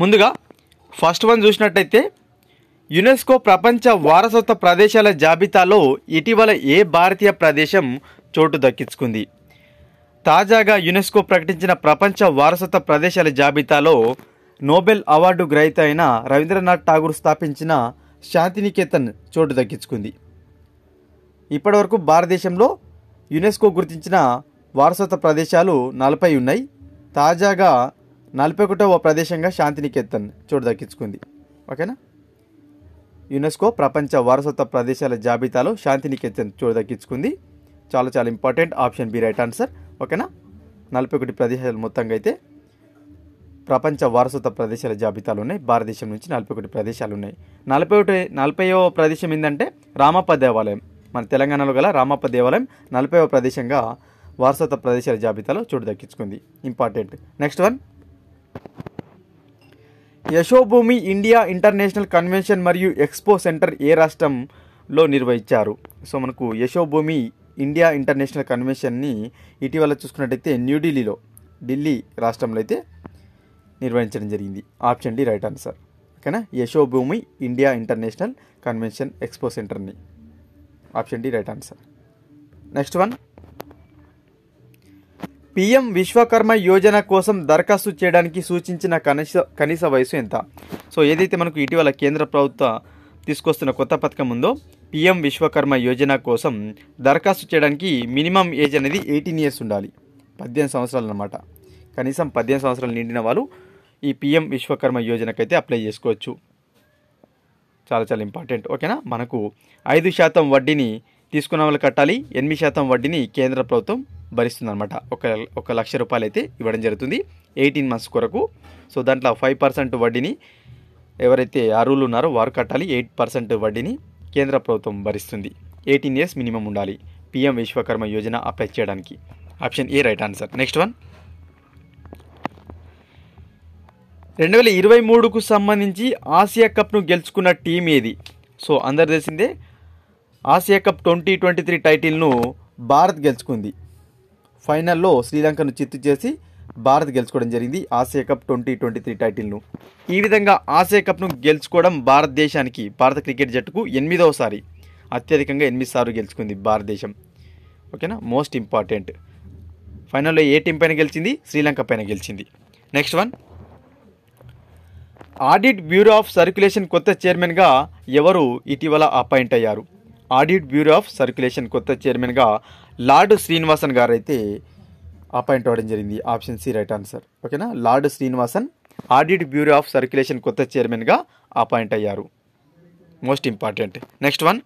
ముందుగా first one చూసినట్టయితే UNESCO ప్రపంచ వారసత్వ ప్రదేశాల జాబితాలో ఇటీవల ఏ భారతీయ ప్రదేశం చోటు దక్కించుకుంది తాజాగా యునెస్కో ప్రకటించిన ప్రపంచ వారసత్వ ప్రదేశాల జాబితాలో నోబెల్ అవార్డు గ్రహీత అయిన రవీంద్రనాథ్ ఠాగూర్ స్థాపించిన శాంతినికేతన్ చోటు దక్కించుకుంది ఇప్పటివరకు భారతదేశంలో యునెస్కో గుర్తించిన వారసత్వ ప్రదేశాలు నలభై ఉన్నాయి తాజాగా నలభై ఓ ప్రదేశంగా శాంతినికేతన్ చోటు దక్కించుకుంది ఓకేనా యునెస్కో ప్రపంచ వారసత్వ ప్రదేశాల జాబితాలో శాంతినికేతన్ చోటు దక్కించుకుంది చాలా చాలా important option B right answer ఓకేనా నలభై ఒకటి ప్రదేశాలు మొత్తంగా అయితే ప్రపంచ వారసత్వ ప్రదేశాల జాబితాలు ఉన్నాయి భారతదేశం నుంచి నలభై ఒకటి ప్రదేశాలు ఉన్నాయి నలభై ఒకటి నలభైవ ప్రదేశం ఏంటంటే రామప్ప దేవాలయం మన తెలంగాణలో గల రామప్ప దేవాలయం నలభైవ ప్రదేశంగా వారసత్వ ప్రదేశాల జాబితాలో చోటు దక్కించుకుంది important next one Yashobhoomi India international Convention మరియు ఎక్స్పో సెంటర్ ఏ రాష్ట్రంలో నిర్వహించారు సో మనకు యశోభూమి ఇండియా ఇంటర్నేషనల్ కన్వెన్షన్ని ఇటీవల చూసుకున్నట్టయితే న్యూఢిల్లీలో ఢిల్లీ రాష్ట్రంలో అయితే నిర్వహించడం జరిగింది ఆప్షన్ డి రైట్ ఆన్సర్ ఓకేనా Yashobhoomi India international convention expo సెంటర్ని option D right answer next one PM Vishwakarma Yojana కోసం దరఖాస్తు చేయడానికి సూచించిన కనీస కనీస వయసు ఎంత సో ఏదైతే మనకు ఇటీవల కేంద్ర ప్రభుత్వ తీసుకొస్తున్న కొత్త పథకం ఉందో పిఎం విశ్వకర్మ యోజన కోసం దరఖాస్తు చేయడానికి మినిమం ఏజ్ అనేది ఎయిటీన్ ఇయర్స్ ఉండాలి పద్దెనిమిది సంవత్సరాలు అనమాట కనీసం పద్దెనిమిది సంవత్సరాలు నిండిన వాళ్ళు ఈ పిఎం విశ్వకర్మ యోజనకైతే అప్లై చేసుకోవచ్చు చాలా చాలా ఇంపార్టెంట్ ఓకేనా మనకు ఐదు శాతం వడ్డీని తీసుకున్న వాళ్ళు కట్టాలి ఎనిమిది శాతం వడ్డీని కేంద్ర ప్రభుత్వం భరిస్తుందన్నమాట ఒక ఒక లక్ష రూపాయలు అయితే ఇవ్వడం జరుగుతుంది ఎయిటీన్ మంత్స్ కొరకు సో దాంట్లో ఫైవ్ పర్సెంట్ వడ్డీని ఎవరైతే అరువులు ఉన్నారో వారు కట్టాలి ఎయిట్ పర్సెంట్ వడ్డీని కేంద్ర ప్రభుత్వం భరిస్తుంది ఎయిటీన్ ఇయర్స్ మినిమం ఉండాలి పిఎం విశ్వకర్మ యోజన అప్లై చేయడానికి option A right answer next one రెండు వేల ఇరవై మూడుకు సంబంధించి ఆసియా కప్ను గెలుచుకున్న టీం ఏది సో అందరు తెలిసిందే Asia cup twenty twenty three టైటిల్ను భారత్ గెలుచుకుంది ఫైనల్లో శ్రీలంకను చిత్తు చేసి భారత్ గెలుచుకోవడం జరిగింది Asia cup twenty twenty three టైటిల్ను ఈ విధంగా ఆసియా కప్ను గెలుచుకోవడం భారతదేశానికి భారత క్రికెట్ జట్టుకు ఎనిమిదవసారి అత్యధికంగా ఎనిమిది సార్లు గెలుచుకుంది భారతదేశం ఓకేనా మోస్ట్ ఇంపార్టెంట్ ఫైనల్లో ఏ టీం పైన గెలిచింది శ్రీలంక పైన గెలిచింది next one audit bureau of circulation కొత్త చైర్మన్గా ఎవరు ఇటీవల అపాయింట్ అయ్యారు ఆడిట్ బ్యూరో ఆఫ్ సర్క్యులేషన్ కొత్త చైర్మన్గా లార్డ్ శ్రీనివాసన్ గారు అయితే అపాయింట్ అవ్వడం జరిగింది ఆప్షన్ సి రైట్ ఆన్సర్ ఓకేనా lord Srinivasan audit bureau of circulation కొత్త చైర్మన్గా అపాయింట్ అయ్యారు most important next one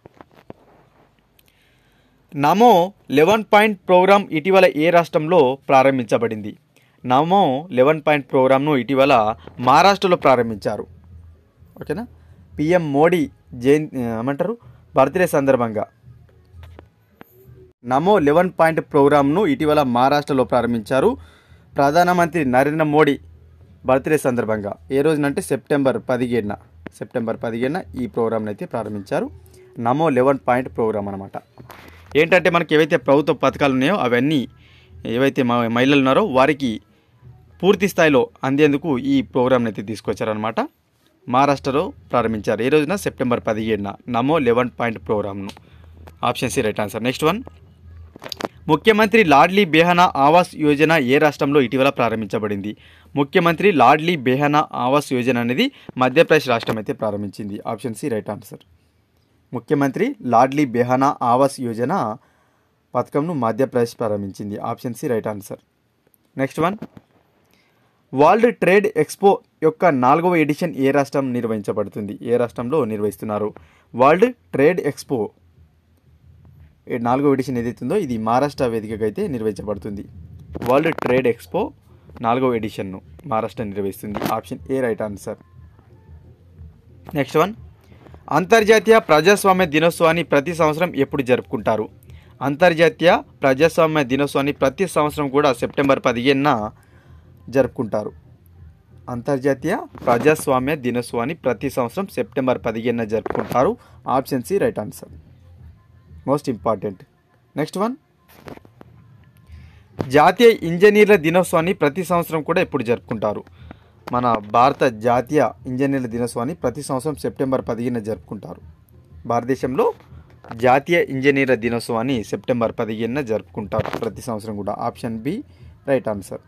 Namo eleven point program ఇటీవల ఏ రాష్ట్రంలో ప్రారంభించబడింది నమో లెవెన్ పాయింట్ ప్రోగ్రామ్ను ఇటీవల మహారాష్ట్రలో ప్రారంభించారు ఓకేనా పిఎం మోడీ జయంతి ఏమంటారు బర్త్డే సందర్భంగా నమో లెవెన్ పాయింట్ ప్రోగ్రామ్ను ఇటీవల మహారాష్ట్రలో ప్రారంభించారు ప్రధానమంత్రి నరేంద్ర మోడీ బర్త్డే సందర్భంగా ఏ రోజునంటే సెప్టెంబర్ పదిహేడున సెప్టెంబర్ పదిహేడున ఈ ప్రోగ్రామ్ని అయితే ప్రారంభించారు నమో లెవెన్ పాయింట్ ప్రోగ్రామ్ అనమాట ఏంటంటే మనకి ఏవైతే ప్రభుత్వ పథకాలు ఉన్నాయో అవన్నీ ఏవైతే మహిళలు ఉన్నారో వారికి పూర్తి స్థాయిలో అందేందుకు ఈ ప్రోగ్రామ్ని అయితే తీసుకొచ్చారనమాట మహారాష్ట్రలో ప్రారంభించారు ఈ రోజున సెప్టెంబర్ పదిహేడున నమో లెవెన్ పాయింట్ ప్రోగ్రామ్ను option C right answer next one ముఖ్యమంత్రి లాడ్లీ బెహనా ఆవాస్ యోజన ఏ రాష్ట్రంలో ఇటీవల ప్రారంభించబడింది ముఖ్యమంత్రి లాడ్లీ బెహనా ఆవాస్ యోజన అనేది మధ్యప్రదేశ్ రాష్ట్రం అయితే ప్రారంభించింది ఆప్షన్ సి రైట్ ఆన్సర్ ముఖ్యమంత్రి లాడ్లీ బెహనా ఆవాస్ యోజన పథకంను మధ్యప్రదేశ్ ప్రారంభించింది option C right answer next one world trade expo యొక్క నాలుగవ ఎడిషన్ ఏ రాష్ట్రం నిర్వహించబడుతుంది ఏ రాష్ట్రంలో నిర్వహిస్తున్నారు వరల్డ్ ట్రేడ్ ఎక్స్పో నాలుగవ ఎడిషన్ ఏదైతుందో ఇది మహారాష్ట్ర వేదికగా అయితే నిర్వహించబడుతుంది వరల్డ్ ట్రేడ్ ఎక్స్పో నాలుగవ ఎడిషన్ను మహారాష్ట్ర నిర్వహిస్తుంది option A right answer next one అంతర్జాతీయ ప్రజాస్వామ్య దినోత్సవాన్ని ప్రతి సంవత్సరం ఎప్పుడు జరుపుకుంటారు అంతర్జాతీయ ప్రజాస్వామ్య దినోత్సవాన్ని ప్రతి సంవత్సరం కూడా సెప్టెంబర్ పదిహేనున జరుపుకుంటారు అంతర్జాతీయ ప్రజాస్వామ్య దినోత్సవాన్ని ప్రతి సంవత్సరం సెప్టెంబర్ పదిహేనున జరుపుకుంటారు option C right answer most important next one జాతీయ ఇంజనీర్ల దినోత్సవాన్ని ప్రతి సంవత్సరం కూడా ఎప్పుడు జరుపుకుంటారు మన భారత జాతీయ ఇంజనీర్ల దినోత్సవాన్ని ప్రతి సంవత్సరం సెప్టెంబర్ పదిహేన జరుపుకుంటారు భారతదేశంలో జాతీయ ఇంజనీర్ల దినోత్సవాన్ని సెప్టెంబర్ పదిహేనున జరుపుకుంటారు ప్రతి సంవత్సరం కూడా ఆప్షన్ బి రైట్ ఆన్సర్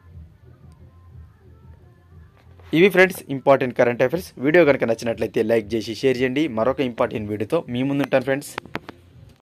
ఇవి friends important current affairs video కనుక నచ్చినట్లయితే లైక్ చేసి షేర్ చేయండి మరొక ఇంపార్టెంట్ వీడియోతో మీ ముందుంటాను ఫ్రెండ్స్